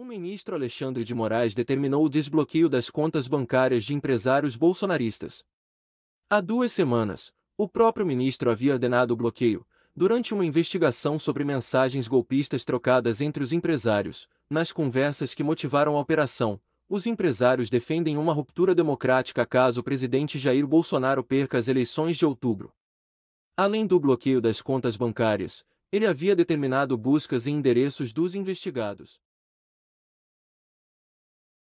O ministro Alexandre de Moraes determinou o desbloqueio das contas bancárias de empresários bolsonaristas. Há duas semanas, o próprio ministro havia ordenado o bloqueio, durante uma investigação sobre mensagens golpistas trocadas entre os empresários. Nas conversas que motivaram a operação, os empresários defendem uma ruptura democrática caso o presidente Jair Bolsonaro perca as eleições de outubro. Além do bloqueio das contas bancárias, ele havia determinado buscas em endereços dos investigados.